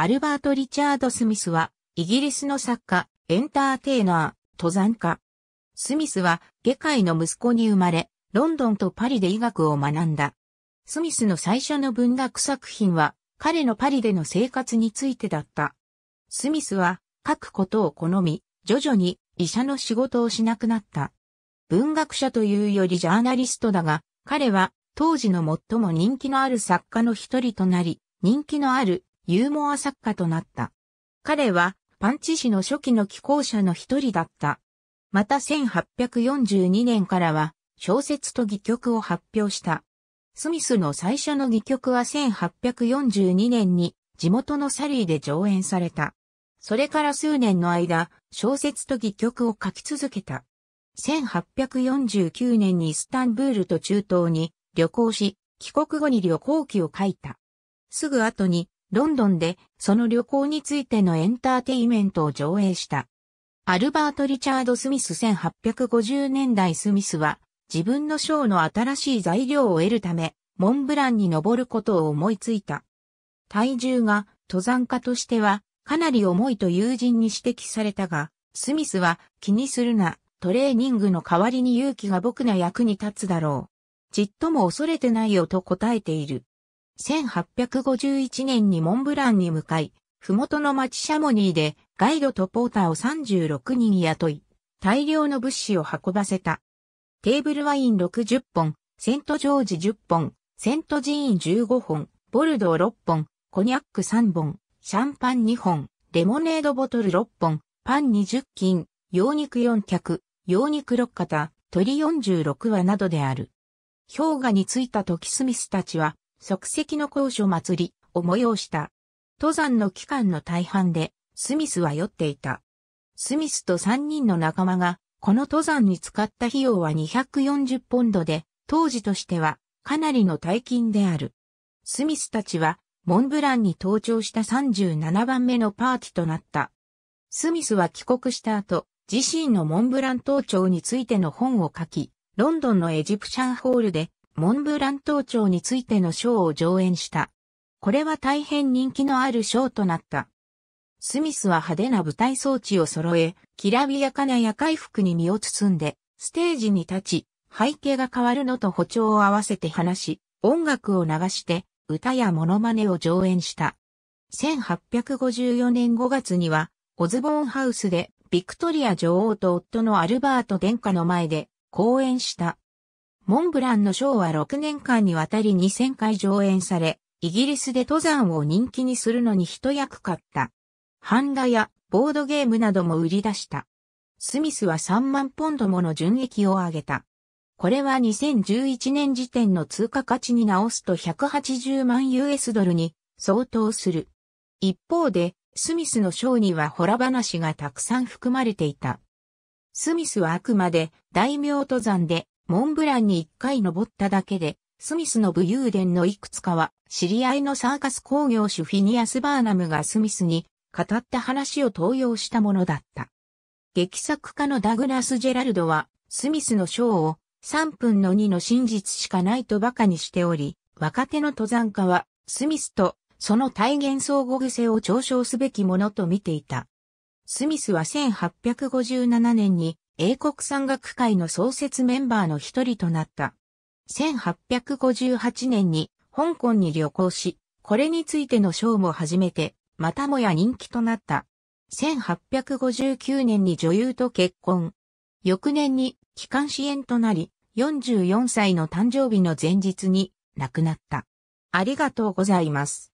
アルバート・リチャード・スミスは、イギリスの作家、エンターテイナー、登山家。スミスは、下界の息子に生まれ、ロンドンとパリで医学を学んだ。スミスの最初の文学作品は、彼のパリでの生活についてだった。スミスは、書くことを好み、徐々に医者の仕事をしなくなった。文学者というよりジャーナリストだが、彼は当時の最も人気のある作家の一人となり、人気のあるユーモア作家となった。彼は、パンチ氏の初期の寄稿者の一人だった。また1842年からは、小説と戯曲を発表した。スミスの最初の戯曲は1842年に地元のサリーで上演された。それから数年の間、小説と戯曲を書き続けた。1849年にイスタンブールと中東に旅行し、帰国後に旅行記を書いた。すぐ後にロンドンでその旅行についてのエンターテイメントを上映した。アルバート・リチャード・スミス1850年代スミスは自分のショーの新しい材料を得るためモンブランに登ることを思いついた。体重が登山家としてはかなり重いと友人に指摘されたが、スミスは気にするな、トレーニングの代わりに勇気が僕の役に立つだろう。ちっとも恐れてないよと答えている。1851年にモンブランに向かい、麓の町シャモニーでガイドとポーターを36人雇い、大量の物資を運ばせた。テーブルワイン60本、セントジョージ10本、セントジーン15本、ボルドー6本、コニャック3本、シャンパン2本、レモネードボトル6本、パン20斤、羊肉4脚、羊肉6型、鳥46羽などである。氷河に着いた時スミスたちは、即席の高所祭りを催した。登山の期間の大半で、スミスは酔っていた。スミスと3人の仲間が、この登山に使った費用は240ポンドで、当時としては、かなりの大金である。スミスたちは、モンブランに登頂した37番目のパーティーとなった。スミスは帰国した後、自身のモンブラン登頂についての本を書き、ロンドンのエジプシャンホールでモンブラン登頂についてのショーを上演した。これは大変人気のあるショーとなった。スミスは派手な舞台装置を揃え、きらびやかな夜会服に身を包んで、ステージに立ち、背景が変わるのと歩調を合わせて話し、音楽を流して、歌やモノマネを上演した。1854年5月には、オズボーンハウスで、ビクトリア女王と夫のアルバート殿下の前で、講演した。モンブランのショーは6年間にわたり2000回上演され、イギリスで登山を人気にするのに一役買った。ハンダやボードゲームなども売り出した。スミスは3万ポンドもの純益を上げた。これは2011年時点の通貨価値に直すと180万 US ドルに相当する。一方で、スミスのショーにはホラ話がたくさん含まれていた。スミスはあくまで大名登山でモンブランに一回登っただけで、スミスの武勇伝のいくつかは、知り合いのサーカス工業主フィニアス・バーナムがスミスに語った話を登用したものだった。劇作家のダグラス・ジェラルドは、スミスのショーを3分の2の真実しかないと馬鹿にしており、若手の登山家は、スミスとその体現相互癖を嘲笑すべきものと見ていた。スミスは1857年に英国山岳会の創設メンバーの一人となった。1858年に香港に旅行し、これについてのショーも始めて、またもや人気となった。1859年に女優と結婚。翌年に帰還支援となり、44歳の誕生日の前日に亡くなった。ありがとうございます。